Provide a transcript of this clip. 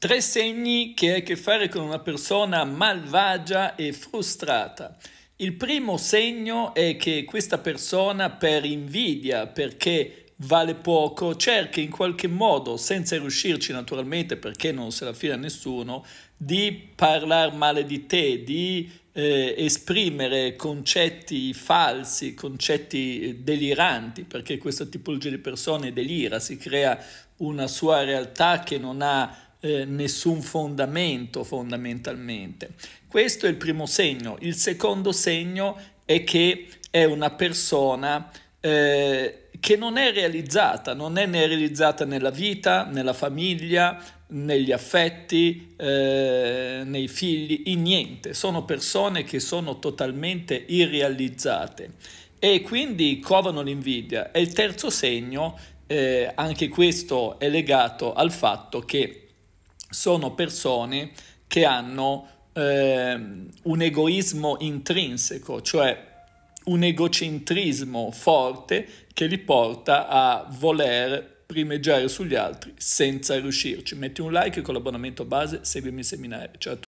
Tre segni che hai a che fare con una persona malvagia e frustrata. Il primo segno è che questa persona per invidia, perché vale poco, cerca in qualche modo, senza riuscirci naturalmente perché non se la fila nessuno, di parlare male di te, di eh, esprimere concetti falsi, concetti eh, deliranti, perché questa tipologia di persone delira, si crea una sua realtà che non ha eh, nessun fondamento fondamentalmente. Questo è il primo segno. Il secondo segno è che è una persona eh, che non è realizzata, non è né realizzata nella vita, nella famiglia, negli affetti, eh, nei figli, in niente. Sono persone che sono totalmente irrealizzate e quindi covano l'invidia. E il terzo segno, eh, anche questo è legato al fatto che sono persone che hanno eh, un egoismo intrinseco, cioè un egocentrismo forte che li porta a voler primeggiare sugli altri senza riuscirci. Metti un like con l'abbonamento base, seguimi il seminario. Ciao a tutti.